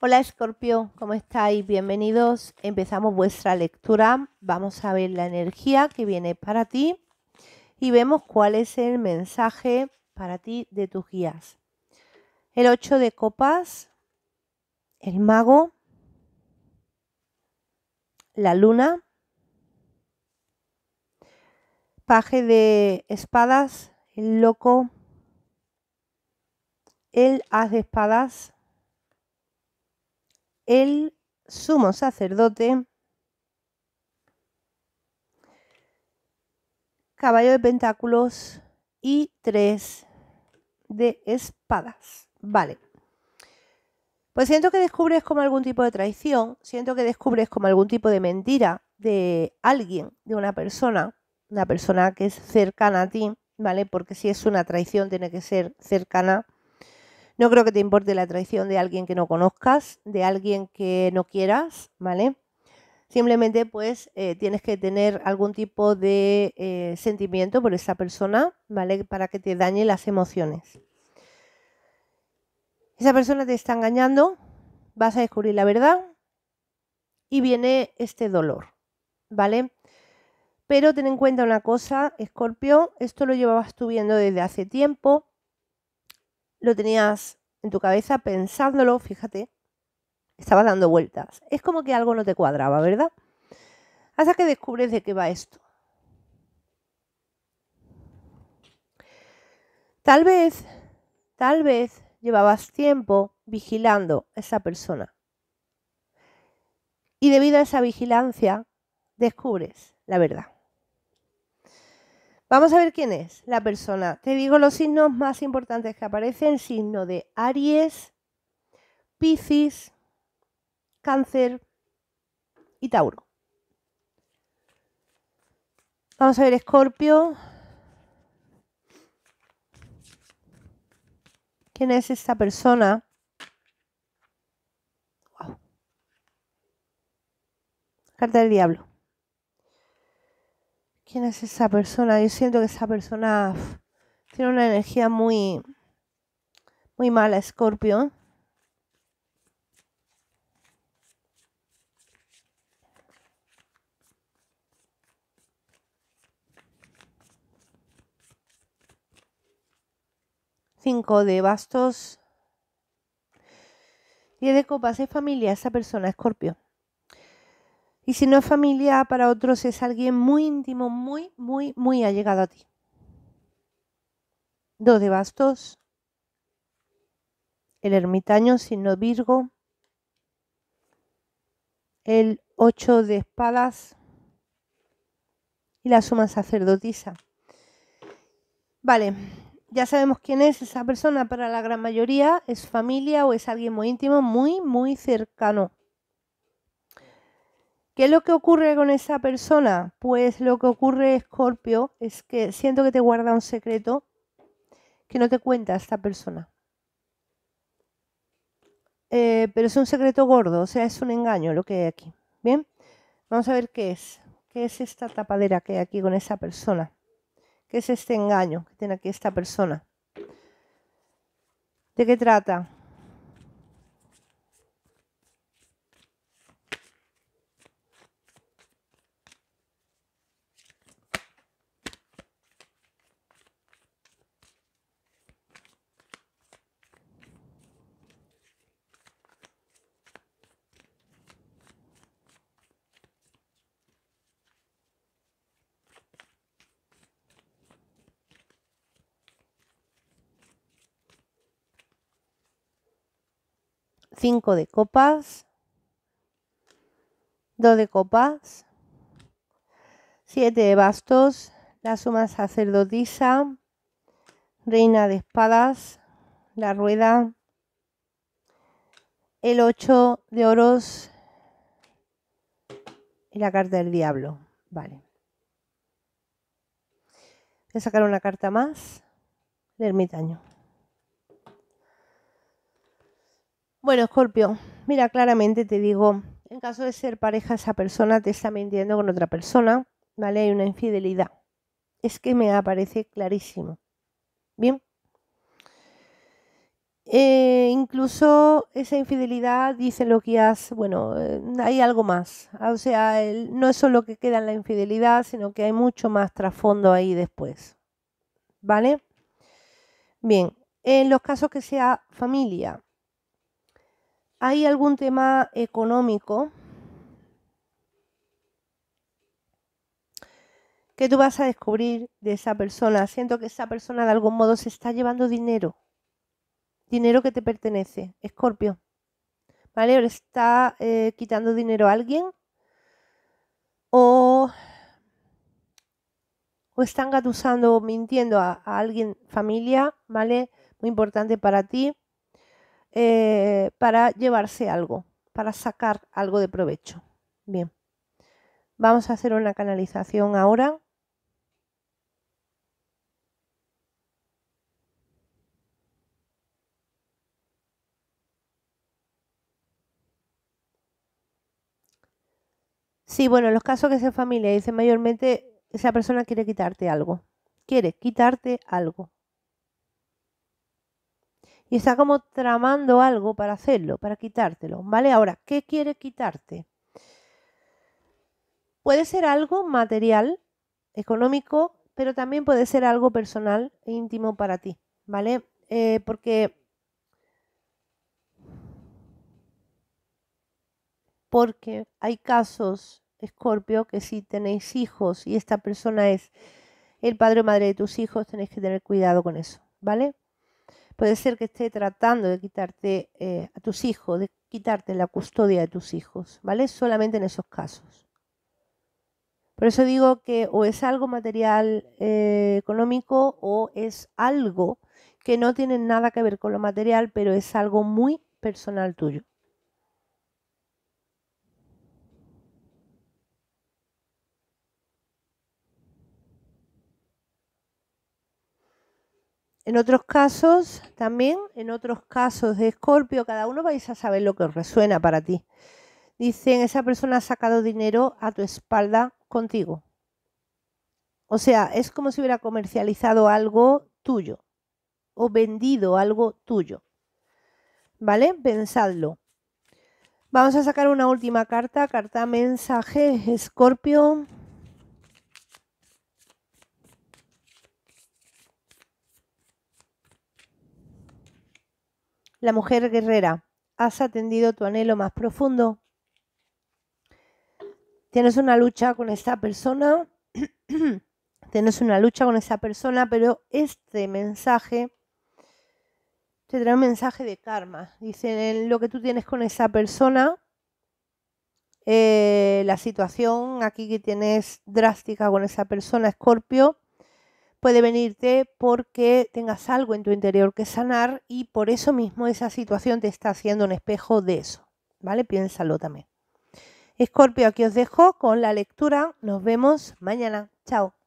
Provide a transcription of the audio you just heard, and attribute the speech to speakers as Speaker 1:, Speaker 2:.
Speaker 1: Hola Escorpio, ¿cómo estáis? Bienvenidos. Empezamos vuestra lectura. Vamos a ver la energía que viene para ti y vemos cuál es el mensaje para ti de tus guías. El 8 de copas, el mago, la luna, paje de espadas, el loco, el haz de espadas el sumo sacerdote, caballo de pentáculos y tres de espadas. Vale. Pues siento que descubres como algún tipo de traición, siento que descubres como algún tipo de mentira de alguien, de una persona, una persona que es cercana a ti, ¿vale? Porque si es una traición tiene que ser cercana no creo que te importe la traición de alguien que no conozcas, de alguien que no quieras, ¿vale? Simplemente pues eh, tienes que tener algún tipo de eh, sentimiento por esa persona, ¿vale? Para que te dañe las emociones. Esa persona te está engañando, vas a descubrir la verdad y viene este dolor, ¿vale? Pero ten en cuenta una cosa, Scorpio, esto lo llevabas tú viendo desde hace tiempo, lo tenías en tu cabeza pensándolo, fíjate, estabas dando vueltas. Es como que algo no te cuadraba, ¿verdad? Hasta que descubres de qué va esto. Tal vez, tal vez llevabas tiempo vigilando a esa persona. Y debido a esa vigilancia, descubres la verdad. Vamos a ver quién es la persona. Te digo los signos más importantes que aparecen. Signo de Aries, Piscis, Cáncer y Tauro. Vamos a ver Escorpio. ¿Quién es esta persona? Carta del diablo. ¿Quién es esa persona? Yo siento que esa persona tiene una energía muy, muy mala, Scorpio. Cinco de bastos. Diez de copas. Es familia esa persona, Scorpio. Y si no es familia, para otros es alguien muy íntimo, muy, muy, muy allegado a ti. Dos de bastos. El ermitaño, signo Virgo. El ocho de espadas. Y la suma sacerdotisa. Vale, ya sabemos quién es esa persona para la gran mayoría. Es familia o es alguien muy íntimo, muy, muy cercano. ¿Qué es lo que ocurre con esa persona? Pues lo que ocurre, Scorpio, es que siento que te guarda un secreto que no te cuenta esta persona. Eh, pero es un secreto gordo, o sea, es un engaño lo que hay aquí. Bien, vamos a ver qué es. ¿Qué es esta tapadera que hay aquí con esa persona? ¿Qué es este engaño que tiene aquí esta persona? ¿De qué trata? 5 de copas, 2 de copas, 7 de bastos, la suma sacerdotisa, reina de espadas, la rueda, el 8 de oros y la carta del diablo. Vale. Voy a sacar una carta más el ermitaño. Bueno, Scorpio, mira, claramente te digo, en caso de ser pareja, esa persona te está mintiendo con otra persona, ¿vale? Hay una infidelidad. Es que me aparece clarísimo. Bien. Eh, incluso esa infidelidad, dice lo que has, bueno, eh, hay algo más. Ah, o sea, no es solo que queda en la infidelidad, sino que hay mucho más trasfondo ahí después. ¿Vale? Bien, en los casos que sea familia, ¿Hay algún tema económico que tú vas a descubrir de esa persona? Siento que esa persona de algún modo se está llevando dinero. Dinero que te pertenece, Escorpio. ¿Vale? O le está eh, quitando dinero a alguien. O, o están gatusando o mintiendo a, a alguien, familia, ¿vale? Muy importante para ti. Eh, para llevarse algo, para sacar algo de provecho. Bien, vamos a hacer una canalización ahora. Sí, bueno, en los casos que se familia dice mayormente esa persona quiere quitarte algo. Quiere quitarte algo y está como tramando algo para hacerlo, para quitártelo, ¿vale? Ahora, ¿qué quiere quitarte? Puede ser algo material, económico, pero también puede ser algo personal e íntimo para ti, ¿vale? Eh, porque porque hay casos, Escorpio, que si tenéis hijos y esta persona es el padre o madre de tus hijos, tenéis que tener cuidado con eso, ¿vale? Puede ser que esté tratando de quitarte eh, a tus hijos, de quitarte la custodia de tus hijos, ¿vale? Solamente en esos casos. Por eso digo que o es algo material eh, económico o es algo que no tiene nada que ver con lo material, pero es algo muy personal tuyo. En otros casos, también, en otros casos de Escorpio, cada uno vais a saber lo que os resuena para ti. Dicen, esa persona ha sacado dinero a tu espalda contigo. O sea, es como si hubiera comercializado algo tuyo o vendido algo tuyo. ¿Vale? Pensadlo. Vamos a sacar una última carta, carta mensaje, Escorpio. La mujer guerrera, ¿has atendido tu anhelo más profundo? Tienes una lucha con esta persona, tienes una lucha con esa persona, pero este mensaje te trae un mensaje de karma. Dicen lo que tú tienes con esa persona, eh, la situación aquí que tienes drástica con esa persona, Escorpio, puede venirte porque tengas algo en tu interior que sanar y por eso mismo esa situación te está haciendo un espejo de eso, ¿vale? Piénsalo también. Escorpio, aquí os dejo con la lectura. Nos vemos mañana. Chao.